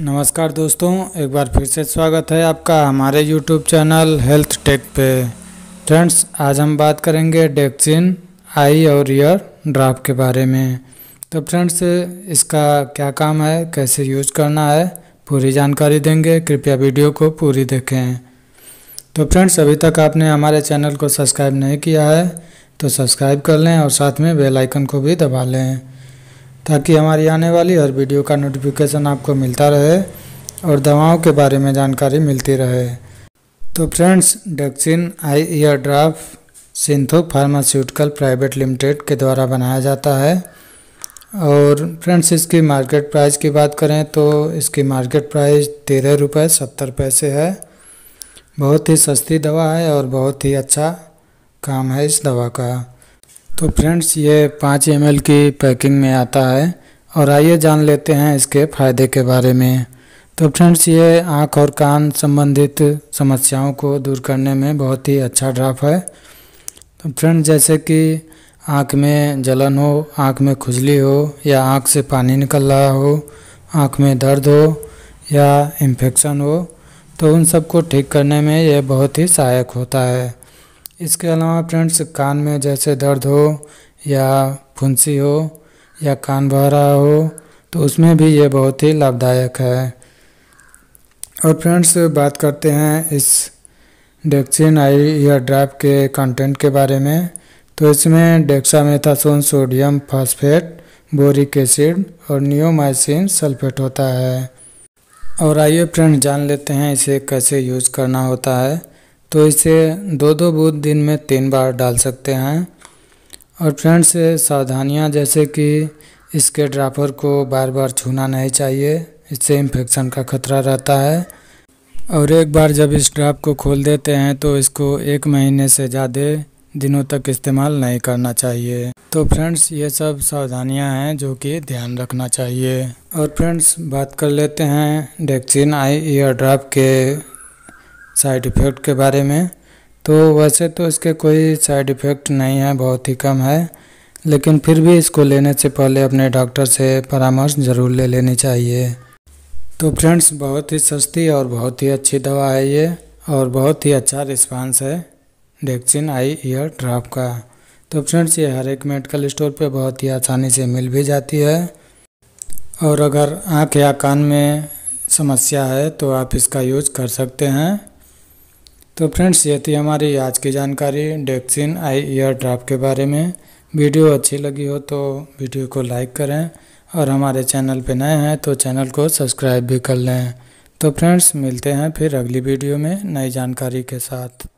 नमस्कार दोस्तों एक बार फिर से स्वागत है आपका हमारे YouTube चैनल हेल्थ टेक पे फ्रेंड्स आज हम बात करेंगे डेक्सिन आई और ईयर ड्राफ्ट के बारे में तो फ्रेंड्स इसका क्या काम है कैसे यूज़ करना है पूरी जानकारी देंगे कृपया वीडियो को पूरी देखें तो फ्रेंड्स अभी तक आपने हमारे चैनल को सब्सक्राइब नहीं किया है तो सब्सक्राइब कर लें और साथ में बेलाइकन को भी दबा लें ताकि हमारी आने वाली हर वीडियो का नोटिफिकेशन आपको मिलता रहे और दवाओं के बारे में जानकारी मिलती रहे तो फ्रेंड्स डेक्सिन eye ear drop Syntho pharmaceutical private limited के द्वारा बनाया जाता है और फ्रेंड्स इसकी मार्केट प्राइस की बात करें तो इसकी मार्केट प्राइस तेरह रुपये सत्तर पैसे है बहुत ही सस्ती दवा है और बहुत ही अच्छा काम है इस दवा का तो फ्रेंड्स ये पाँच एम की पैकिंग में आता है और आइए जान लेते हैं इसके फ़ायदे के बारे में तो फ्रेंड्स ये आँख और कान संबंधित समस्याओं को दूर करने में बहुत ही अच्छा ड्राफ है तो फ्रेंड्स जैसे कि आँख में जलन हो आँख में खुजली हो या आँख से पानी निकल रहा हो आँख में दर्द हो या इन्फेक्शन हो तो उन सबको ठीक करने में यह बहुत ही सहायक होता है इसके अलावा फ्रेंड्स कान में जैसे दर्द हो या फुंसी हो या कान बह रहा हो तो उसमें भी ये बहुत ही लाभदायक है और फ्रेंड्स बात करते हैं इस डेक्सिन आई ईयर ड्राप के कंटेंट के बारे में तो इसमें dexamethasone sodium phosphate boric acid और नियोमाइसिन सल्फेट होता है और आइए फ्रेंड जान लेते हैं इसे कैसे यूज़ करना होता है तो इसे दो दो बूथ दिन में तीन बार डाल सकते हैं और फ्रेंड्स सावधानियाँ जैसे कि इसके ड्रापर को बार बार छूना नहीं चाहिए इससे इन्फेक्शन का खतरा रहता है और एक बार जब इस ड्राप को खोल देते हैं तो इसको एक महीने से ज़्यादा दिनों तक इस्तेमाल नहीं करना चाहिए तो फ्रेंड्स ये सब सावधानियां हैं जो कि ध्यान रखना चाहिए और फ्रेंड्स बात कर लेते हैं डेक्चिन आई ईयर ड्राप के साइड इफ़ेक्ट के बारे में तो वैसे तो इसके कोई साइड इफ़ेक्ट नहीं है बहुत ही कम है लेकिन फिर भी इसको लेने से पहले अपने डॉक्टर से परामर्श ज़रूर ले लेनी चाहिए तो फ्रेंड्स बहुत ही सस्ती और बहुत ही अच्छी दवा है ये और बहुत ही अच्छा रिस्पांस है डेक्सिन आई ईयर ड्रॉप का तो फ्रेंड्स ये हर एक मेडिकल स्टोर पे बहुत ही आसानी से मिल भी जाती है और अगर आँख या कान में समस्या है तो आप इसका यूज कर सकते हैं तो फ्रेंड्स ये थी हमारी आज की जानकारी डेक्सिन आई ईयर ड्राफ्ट के बारे में वीडियो अच्छी लगी हो तो वीडियो को लाइक करें और हमारे चैनल पर नए हैं तो चैनल को सब्सक्राइब भी कर लें तो फ्रेंड्स मिलते हैं फिर अगली वीडियो में नई जानकारी के साथ